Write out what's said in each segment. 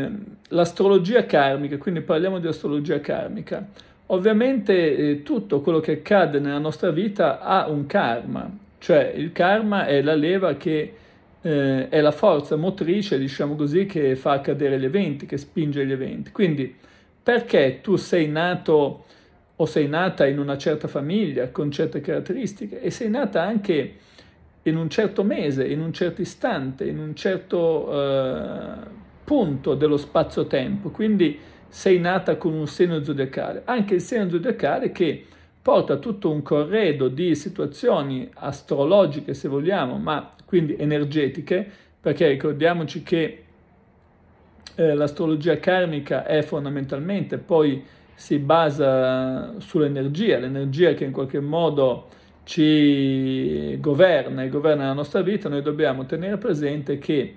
Ehm, l'astrologia karmica, quindi parliamo di astrologia karmica. Ovviamente eh, tutto quello che accade nella nostra vita ha un karma, cioè il karma è la leva che eh, è la forza motrice, diciamo così, che fa accadere gli eventi, che spinge gli eventi. Quindi perché tu sei nato o sei nata in una certa famiglia con certe caratteristiche e sei nata anche in un certo mese, in un certo istante, in un certo... Eh, punto dello spazio-tempo, quindi sei nata con un seno zodiacale, anche il seno zodiacale che porta tutto un corredo di situazioni astrologiche, se vogliamo, ma quindi energetiche, perché ricordiamoci che eh, l'astrologia karmica è fondamentalmente, poi si basa sull'energia, l'energia che in qualche modo ci governa e governa la nostra vita, noi dobbiamo tenere presente che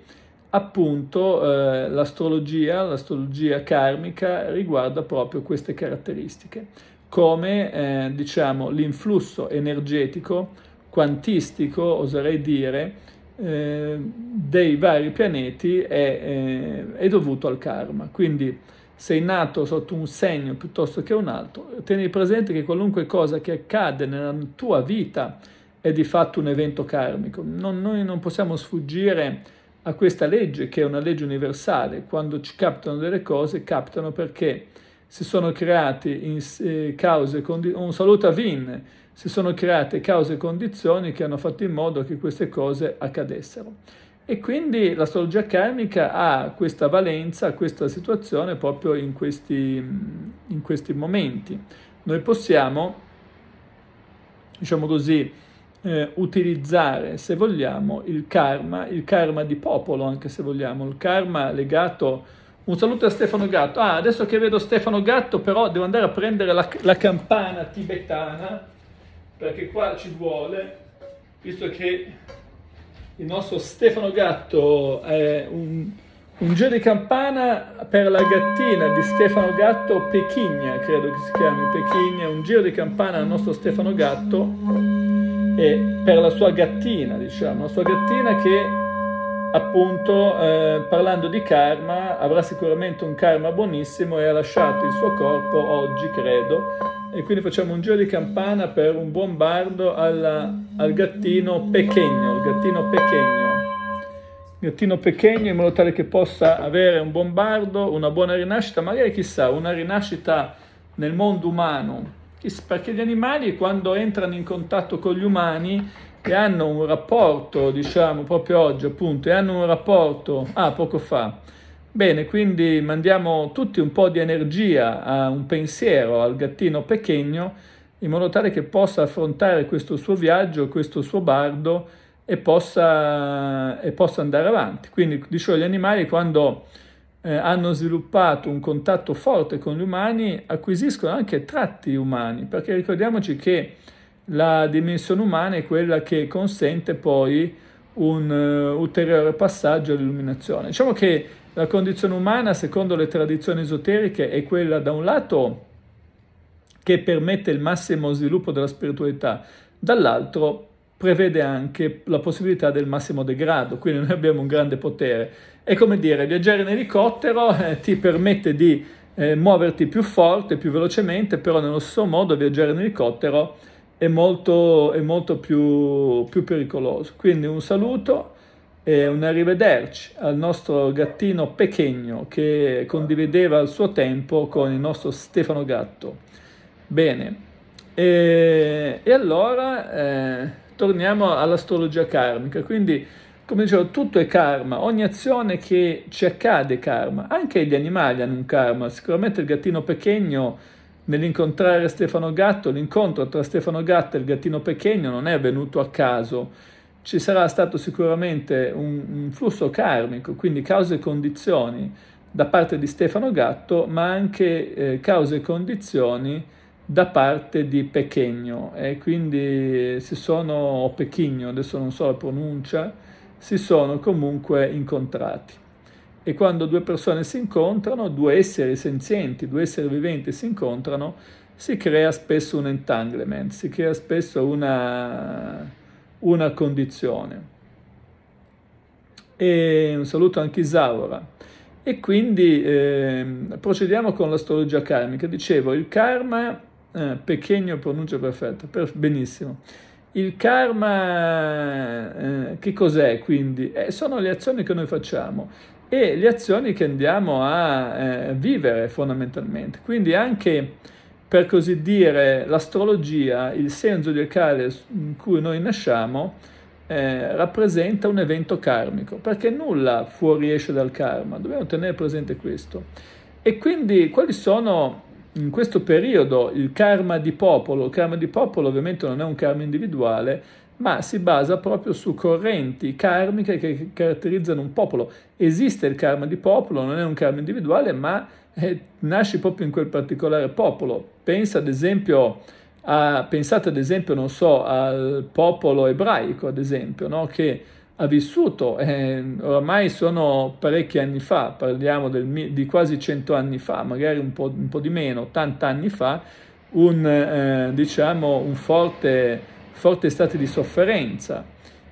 appunto eh, l'astrologia, l'astrologia karmica riguarda proprio queste caratteristiche, come eh, diciamo l'influsso energetico, quantistico, oserei dire, eh, dei vari pianeti è, eh, è, dovuto al karma. Quindi sei nato sotto un segno piuttosto che un altro, tieni presente che qualunque cosa che accade nella tua vita è di fatto un evento karmico. Non, noi non possiamo sfuggire a questa legge che è una legge universale. Quando ci captano delle cose, captano perché si sono create in, eh, cause, condi- un saluto a Vin, si sono create cause e condizioni che hanno fatto in modo che queste cose accadessero. E quindi l'astrologia karmica ha questa valenza, questa situazione proprio in questi, in questi momenti. Noi possiamo, diciamo così, eh, utilizzare, se vogliamo, il karma, il karma di popolo, anche se vogliamo, il karma legato... Un saluto a Stefano Gatto. Ah, adesso che vedo Stefano Gatto, però devo andare a prendere la, la campana tibetana, perché qua ci vuole, visto che il nostro Stefano Gatto è un, un giro di campana per la gattina di Stefano Gatto Pechigna, credo che si chiami Pechigna, un giro di campana al nostro Stefano Gatto e per la sua gattina, diciamo, la sua gattina che appunto eh, parlando di karma avrà sicuramente un karma buonissimo e ha lasciato il suo corpo oggi, credo. E quindi facciamo un giro di campana per un buon bardo alla, al gattino pechegno, il gattino pechegno. Gattino pechegno in modo tale che possa avere un bombardo, una buona rinascita, magari chissà, una rinascita nel mondo umano perché gli animali quando entrano in contatto con gli umani e hanno un rapporto, diciamo, proprio oggi appunto, e hanno un rapporto, ah, poco fa, Bene, quindi mandiamo tutti un po' di energia, a un pensiero al gattino pechegno in modo tale che possa affrontare questo suo viaggio, questo suo bardo e possa, e possa andare avanti. Quindi dicevo, gli animali quando eh, hanno sviluppato un contatto forte con gli umani acquisiscono anche tratti umani, perché ricordiamoci che la dimensione umana è quella che consente poi un uh, ulteriore passaggio all'illuminazione. Diciamo che la condizione umana, secondo le tradizioni esoteriche, è quella da un lato che permette il massimo sviluppo della spiritualità, dall'altro prevede anche la possibilità del massimo degrado, quindi noi abbiamo un grande potere. È come dire, viaggiare in elicottero eh, ti permette di eh, muoverti più forte, più velocemente, però nello stesso modo viaggiare in elicottero è molto, è molto più, più pericoloso. Quindi un saluto e un arrivederci al nostro gattino Pechegno che condivideva il suo tempo con il nostro Stefano Gatto. Bene, e, e allora... Eh, torniamo all'astrologia karmica, quindi come dicevo tutto è karma, ogni azione che ci accade è karma, anche gli animali hanno un karma, sicuramente il gattino pechegno nell'incontrare Stefano Gatto, l'incontro tra Stefano Gatto e il gattino pechegno non è avvenuto a caso, ci sarà stato sicuramente un, un flusso karmico, quindi cause e condizioni da parte di Stefano Gatto, ma anche eh, cause e condizioni da parte di Pechegno e quindi eh, si sono, o Pechigno, adesso non so la pronuncia, si sono comunque incontrati. E quando due persone si incontrano, due esseri senzienti, due esseri viventi si incontrano, si crea spesso un entanglement, si crea spesso una, una condizione. E un saluto anche Isaura. E quindi eh, procediamo con l'astrologia karmica. Dicevo, il karma eh, pronuncio perfetto, per, benissimo. Il karma, eh, che cos'è quindi? Eh, sono le azioni che noi facciamo e le azioni che andiamo a eh, vivere fondamentalmente. Quindi anche, per così dire, l'astrologia, il senso del cale in cui noi nasciamo, eh, rappresenta un evento karmico, perché nulla fuoriesce dal karma, dobbiamo tenere presente questo. E quindi quali sono in questo periodo il karma di popolo, il karma di popolo ovviamente non è un karma individuale, ma si basa proprio su correnti karmiche che caratterizzano un popolo. Esiste il karma di popolo, non è un karma individuale, ma eh, nasce proprio in quel particolare popolo. Pensa ad esempio a, pensate ad esempio, non so, al popolo ebraico, ad esempio, no? che ha vissuto, eh, oramai sono parecchi anni fa, parliamo del, di quasi cento anni fa, magari un po', un po di meno, 80 anni fa, un, eh, diciamo, un forte, forte, stato di sofferenza.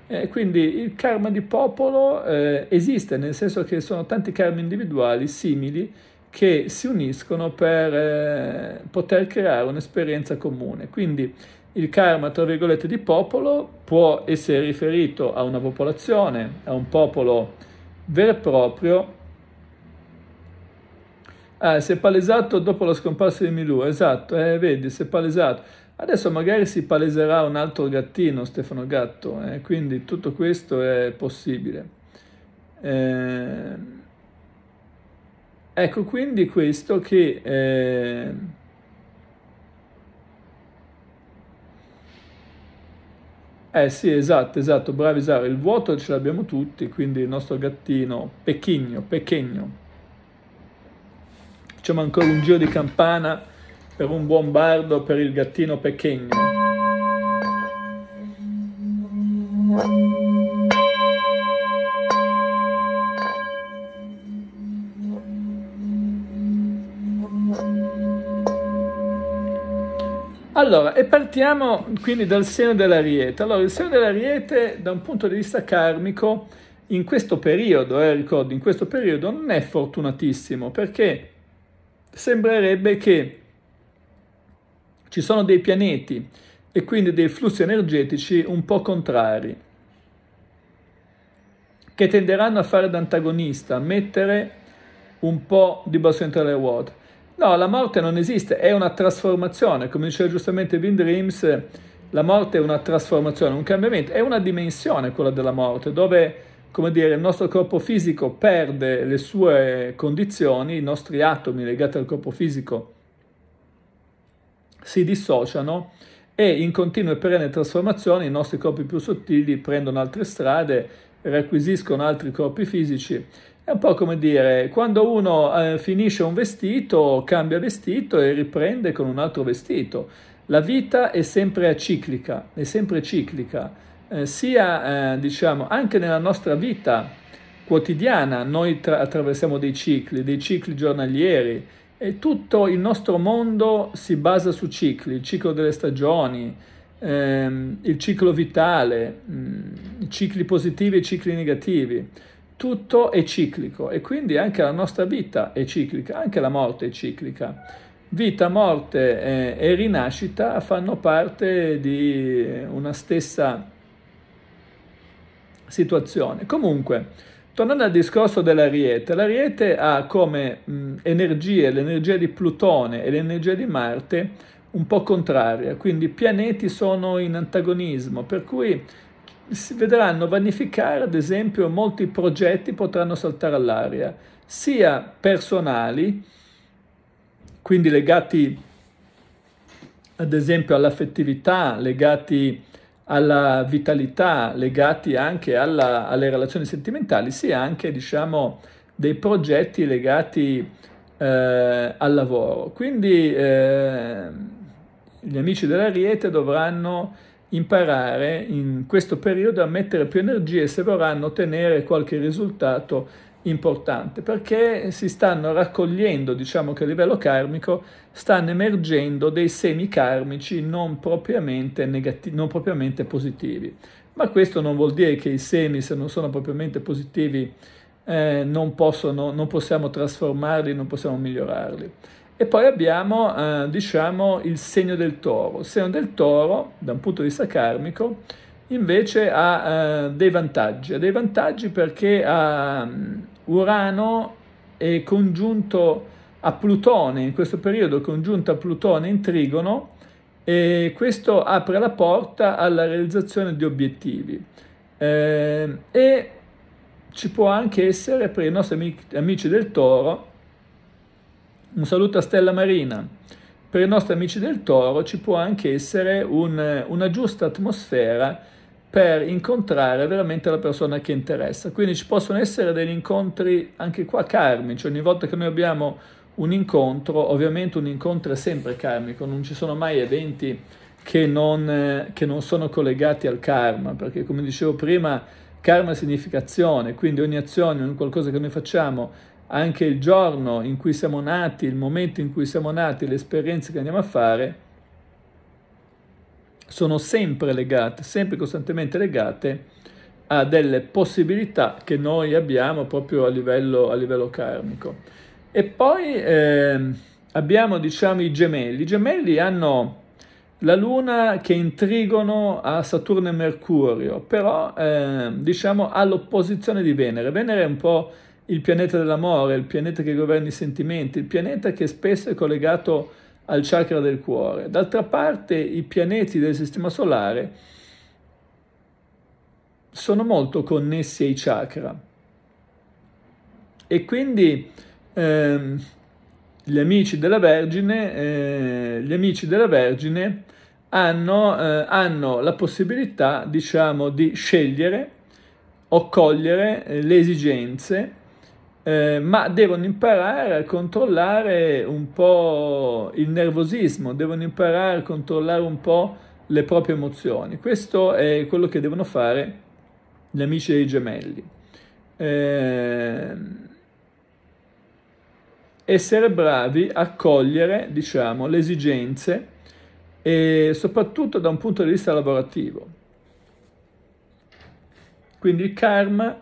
Eh, quindi il karma di popolo eh, esiste, nel senso che sono tanti karmi individuali simili che si uniscono per eh, poter creare un'esperienza comune. Quindi il karma, tra virgolette, di popolo può essere riferito a una popolazione, a un popolo vero e proprio. Ah, si è palesato dopo la scomparsa di Milù, esatto, eh, vedi, si è palesato. Adesso magari si paleserà un altro gattino, Stefano Gatto, eh, quindi tutto questo è possibile. Eh, ecco quindi questo che... Eh, Eh sì, esatto, esatto, bravi Sara, esatto. il vuoto ce l'abbiamo tutti, quindi il nostro gattino pechigno, pechegno. Facciamo ancora un giro di campana per un buon bardo per il gattino pechegno. Allora, e partiamo quindi dal seno dell'Ariete. Allora, il seno dell'Ariete da un punto di vista karmico in questo periodo, eh, ricordo, in questo periodo non è fortunatissimo perché sembrerebbe che ci sono dei pianeti e quindi dei flussi energetici un po' contrari che tenderanno a fare d'antagonista, a mettere un po' di bastone tra le ruote. No, la morte non esiste, è una trasformazione, come diceva giustamente Vin Dreams, la morte è una trasformazione, un cambiamento, è una dimensione quella della morte, dove come dire, il nostro corpo fisico perde le sue condizioni, i nostri atomi legati al corpo fisico si dissociano e in continue e perenne trasformazioni i nostri corpi più sottili prendono altre strade, requisiscono altri corpi fisici è un po' come dire, quando uno eh, finisce un vestito, cambia vestito e riprende con un altro vestito. La vita è sempre ciclica, è sempre ciclica, eh, sia eh, diciamo anche nella nostra vita quotidiana noi tra- attraversiamo dei cicli, dei cicli giornalieri e tutto il nostro mondo si basa su cicli, il ciclo delle stagioni, ehm, il ciclo vitale, mh, mm, cicli positivi e cicli negativi tutto è ciclico e quindi anche la nostra vita è ciclica, anche la morte è ciclica. Vita, morte eh, e rinascita fanno parte di eh, una stessa situazione. Comunque, tornando al discorso dell'Ariete, l'Ariete ha come mh, energie l'energia di Plutone e l'energia di Marte un po' contraria, quindi i pianeti sono in antagonismo, per cui si vedranno vanificare, ad esempio, molti progetti potranno saltare all'aria, sia personali, quindi legati ad esempio all'affettività, legati alla vitalità, legati anche alla, alle relazioni sentimentali, sia anche diciamo dei progetti legati eh, al lavoro. Quindi eh, gli amici dell'Ariete dovranno imparare in questo periodo a mettere più energie se vorranno ottenere qualche risultato importante perché si stanno raccogliendo, diciamo che a livello karmico stanno emergendo dei semi karmici non propriamente, negati- non propriamente positivi. Ma questo non vuol dire che i semi, se non sono propriamente positivi, eh, non, possono, non possiamo trasformarli, non possiamo migliorarli. E poi abbiamo eh, diciamo, il segno del toro. Il segno del toro, da un punto di vista karmico, invece ha eh, dei vantaggi. Ha dei vantaggi perché ha, ehm, Urano è congiunto a Plutone, in questo periodo è congiunto a Plutone in trigono, e questo apre la porta alla realizzazione di obiettivi. Eh, e ci può anche essere per i nostri amici del toro un saluto a Stella Marina. Per i nostri amici del toro ci può anche essere un, una giusta atmosfera per incontrare veramente la persona che interessa. Quindi ci possono essere degli incontri anche qua karmici, ogni volta che noi abbiamo un incontro, ovviamente un incontro è sempre karmico, non ci sono mai eventi che non, che non sono collegati al karma, perché come dicevo prima, karma significa azione, quindi ogni azione, ogni qualcosa che noi facciamo anche il giorno in cui siamo nati, il momento in cui siamo nati, le esperienze che andiamo a fare, sono sempre legate, sempre costantemente legate a delle possibilità che noi abbiamo proprio a livello, a livello karmico. E poi eh, abbiamo, diciamo, i gemelli. I gemelli hanno la luna che intrigono a Saturno e Mercurio, però eh, diciamo all'opposizione di Venere. Venere è un po' il pianeta dell'amore, il pianeta che governa i sentimenti, il pianeta che spesso è collegato al chakra del cuore. D'altra parte i pianeti del Sistema Solare sono molto connessi ai chakra e quindi ehm, gli amici della Vergine, eh, gli amici della Vergine hanno, eh, hanno la possibilità, diciamo, di scegliere o cogliere eh, le esigenze eh, ma devono imparare a controllare un po' il nervosismo, devono imparare a controllare un po' le proprie emozioni. Questo è quello che devono fare gli amici dei gemelli. Eh, essere bravi a cogliere, diciamo, le esigenze e soprattutto da un punto di vista lavorativo. Quindi il karma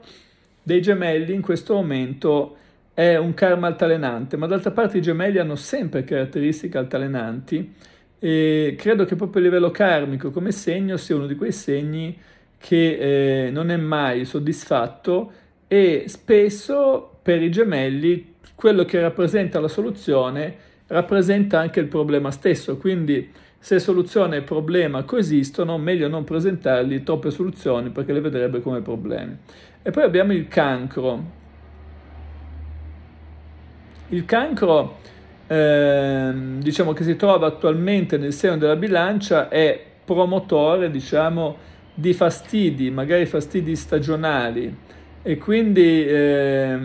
dei gemelli in questo momento è un karma altalenante, ma d'altra parte i gemelli hanno sempre caratteristiche altalenanti e credo che proprio a livello karmico come segno sia uno di quei segni che eh, non è mai soddisfatto e spesso per i gemelli quello che rappresenta la soluzione rappresenta anche il problema stesso, quindi se soluzione e problema coesistono, meglio non presentargli troppe soluzioni perché le vedrebbe come problemi. E poi abbiamo il cancro. Il cancro, eh, diciamo che si trova attualmente nel seno della bilancia, è promotore, diciamo, di fastidi, magari fastidi stagionali. E quindi eh,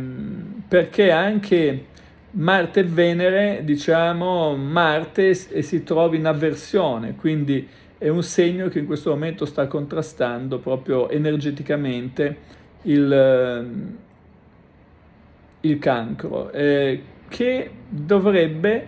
perché anche Marte e Venere, diciamo, Marte si trova in avversione, quindi è un segno che in questo momento sta contrastando proprio energeticamente il, ehm, il cancro, eh, che dovrebbe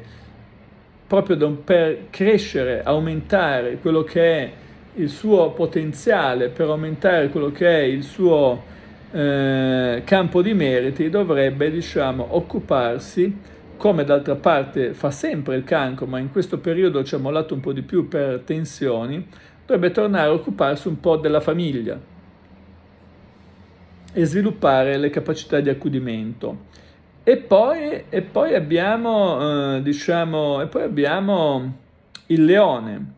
proprio per crescere, aumentare quello che è il suo potenziale, per aumentare quello che è il suo eh, campo di meriti, dovrebbe diciamo, occuparsi come d'altra parte fa sempre il cancro, ma in questo periodo ci ha mollato un po' di più per tensioni, dovrebbe tornare a occuparsi un po' della famiglia, e sviluppare le capacità di accudimento. E poi, e poi abbiamo, eh, diciamo, e poi abbiamo il leone.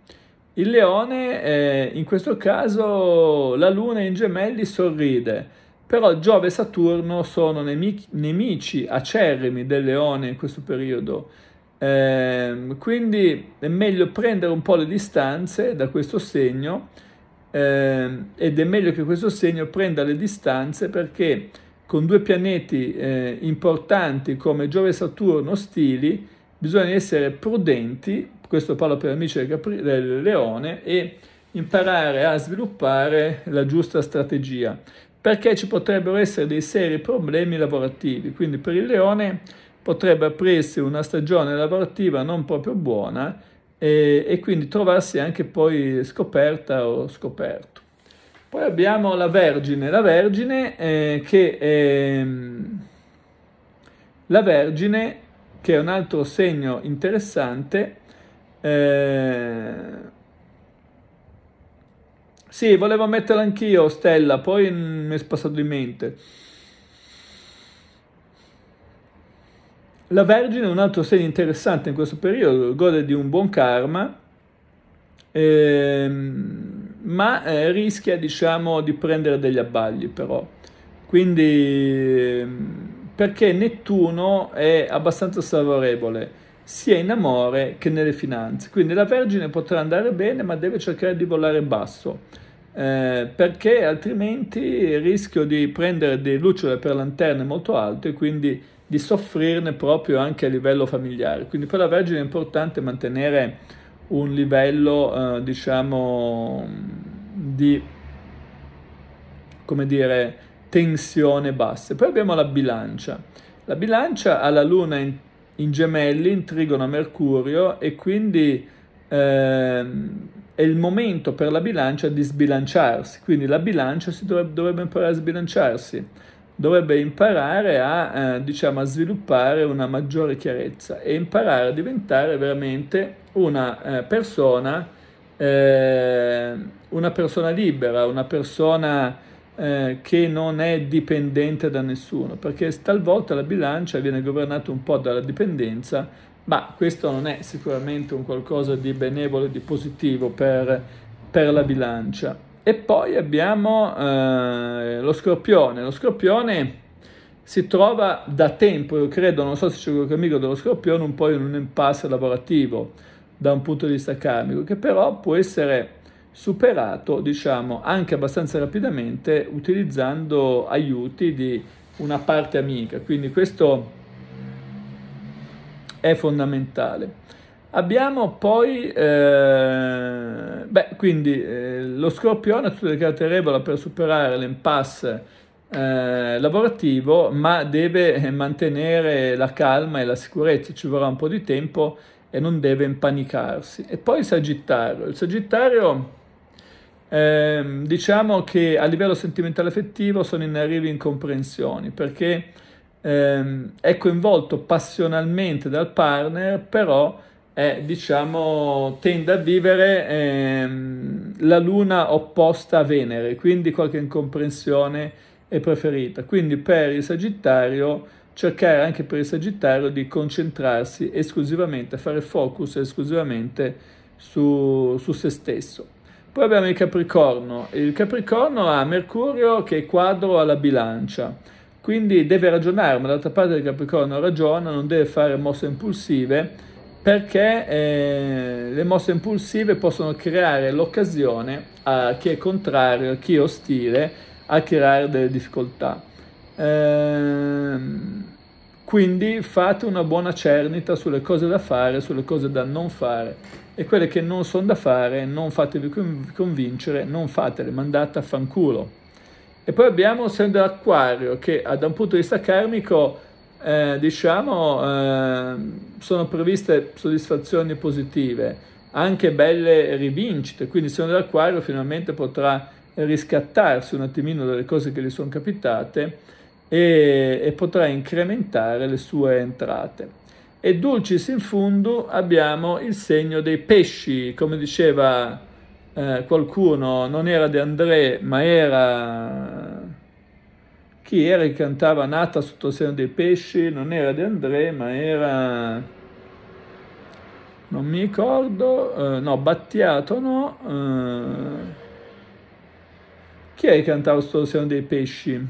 Il leone, eh, in questo caso, la luna in gemelli sorride, però Giove e Saturno sono nemici, nemici acerrimi del leone in questo periodo. Eh, quindi è meglio prendere un po' le distanze da questo segno eh, ed è meglio che questo segno prenda le distanze perché con due pianeti eh, importanti come Giove e Saturno ostili bisogna essere prudenti, questo parlo per amici del, Capri del Leone, e imparare a sviluppare la giusta strategia perché ci potrebbero essere dei seri problemi lavorativi. Quindi per il leone potrebbe aprirsi una stagione lavorativa non proprio buona e, e quindi trovarsi anche poi scoperta o scoperto. Poi abbiamo la Vergine, la Vergine eh, che è, ehm, la Vergine che è un altro segno interessante. Eh, sì, volevo metterla anch'io, Stella, poi mi è spassato di mente. La Vergine è un altro segno interessante in questo periodo, gode di un buon karma, ehm, ma eh, rischia diciamo, di prendere degli abbagli però. Quindi ehm, perché Nettuno è abbastanza favorevole sia in amore che nelle finanze. Quindi la Vergine potrà andare bene ma deve cercare di volare basso. Eh, perché altrimenti rischio di prendere dei lucciole per lanterne molto alte e quindi di soffrirne proprio anche a livello familiare. Quindi per la Vergine è importante mantenere un livello, eh, diciamo, di, come dire, tensione basse. Poi abbiamo la bilancia. La bilancia ha la luna in, in gemelli, in trigono a Mercurio e quindi eh, è il momento per la bilancia di sbilanciarsi. Quindi la bilancia si dovrebbe, dovrebbe imparare a sbilanciarsi dovrebbe imparare a, eh, diciamo, a sviluppare una maggiore chiarezza e imparare a diventare veramente una eh, persona, eh, una persona libera, una persona eh, che non è dipendente da nessuno, perché talvolta la bilancia viene governata un po' dalla dipendenza, ma questo non è sicuramente un qualcosa di benevolo, di positivo per, per la bilancia. E poi abbiamo eh, lo scorpione. Lo scorpione si trova da tempo, io credo, non so se c'è qualche amico dello scorpione, un po' in un impasse lavorativo da un punto di vista karmico, che però può essere superato, diciamo, anche abbastanza rapidamente utilizzando aiuti di una parte amica. Quindi questo è fondamentale. Abbiamo poi, eh, beh, quindi eh, lo scorpione ha tutte le carte in per superare l'impasse eh, lavorativo, ma deve eh, mantenere la calma e la sicurezza, ci vorrà un po' di tempo e non deve impanicarsi. E poi il Sagittario. Il Sagittario, ehm, diciamo che a livello sentimentale affettivo sono in arrivo incomprensioni, perché ehm, è coinvolto passionalmente dal partner, però eh, diciamo, tende a vivere ehm, la luna opposta a Venere, quindi qualche incomprensione è preferita. Quindi per il Sagittario, cercare anche per il Sagittario di concentrarsi esclusivamente, fare focus esclusivamente su, su se stesso. Poi abbiamo il Capricorno. Il Capricorno ha Mercurio che è quadro alla bilancia, quindi deve ragionare, ma d'altra parte il Capricorno ragiona, non deve fare mosse impulsive, perché eh, le mosse impulsive possono creare l'occasione a eh, chi è contrario, a chi è ostile, a creare delle difficoltà. Ehm, quindi fate una buona cernita sulle cose da fare, sulle cose da non fare e quelle che non sono da fare non fatevi convincere, non fatele, mandate a fanculo. E poi abbiamo, essendo l'acquario, che eh, da un punto di vista karmico eh, diciamo, eh, sono previste soddisfazioni positive, anche belle rivincite, quindi se uno dell'acquario finalmente potrà riscattarsi un attimino dalle cose che gli sono capitate e, e potrà incrementare le sue entrate. E dulcis in fundo abbiamo il segno dei pesci, come diceva eh, qualcuno, non era De André ma era chi era che cantava Nata sotto il seno dei pesci? Non era De André, ma era... non mi ricordo, eh, no, Battiato no. Eh... chi è che cantava sotto il seno dei pesci?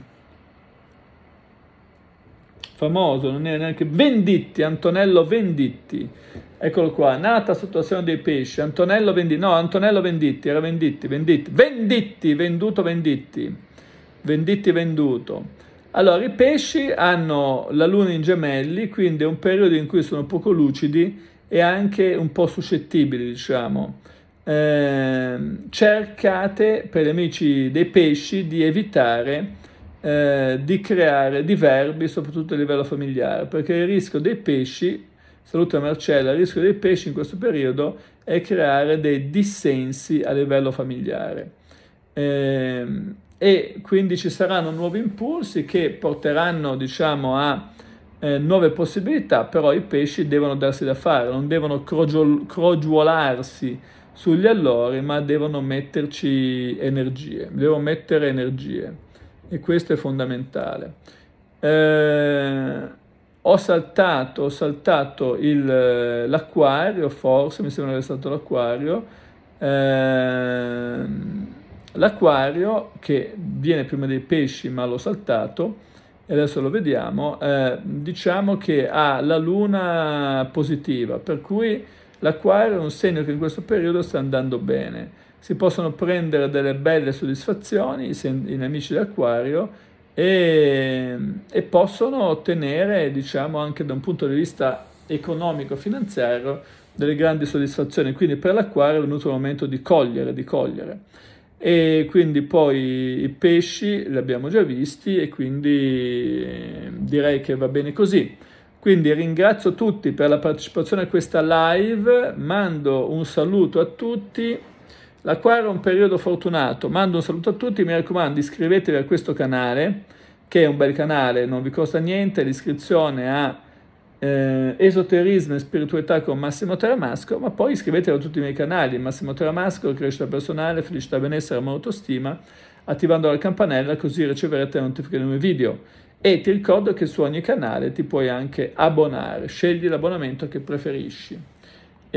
Famoso, non era neanche... Venditti, Antonello Venditti. Eccolo qua, nata sotto il seno dei pesci, Antonello Venditti, no, Antonello Venditti, era Venditti, Venditti, Venditti, venduto Venditti vendetti e venduto. Allora, i pesci hanno la luna in gemelli, quindi è un periodo in cui sono poco lucidi e anche un po' suscettibili, diciamo. Eh, cercate, per gli amici dei pesci, di evitare eh, di creare diverbi, soprattutto a livello familiare, perché il rischio dei pesci, saluta Marcella, il rischio dei pesci in questo periodo è creare dei dissensi a livello familiare. Eh, e quindi ci saranno nuovi impulsi che porteranno diciamo, a eh, nuove possibilità, però i pesci devono darsi da fare, non devono crogiol- crogiuolarsi sugli allori, ma devono metterci energie, devono mettere energie e questo è fondamentale. Eh, ho saltato, ho saltato il, eh, l'acquario, forse mi sembra che sia stato l'acquario. Eh, L'acquario, che viene prima dei pesci ma l'ho saltato, e adesso lo vediamo, eh, diciamo che ha la luna positiva, per cui l'acquario è un segno che in questo periodo sta andando bene. Si possono prendere delle belle soddisfazioni i, nemici dell'acquario e, e possono ottenere, diciamo, anche da un punto di vista economico-finanziario, delle grandi soddisfazioni. Quindi per l'acquario è venuto il momento di cogliere, di cogliere e quindi poi i pesci li abbiamo già visti e quindi ehm, direi che va bene così. Quindi ringrazio tutti per la partecipazione a questa live, mando un saluto a tutti. L'acquario è un periodo fortunato, mando un saluto a tutti, mi raccomando iscrivetevi a questo canale che è un bel canale, non vi costa niente, l'iscrizione a eh, esoterismo e spiritualità con Massimo Teramasco, ma poi iscrivetevi a tutti i miei canali, Massimo Teramasco, crescita personale, felicità, benessere, amore, autostima, attivando la campanella così riceverete la notifica dei miei video. E ti ricordo che su ogni canale ti puoi anche abbonare, scegli l'abbonamento che preferisci.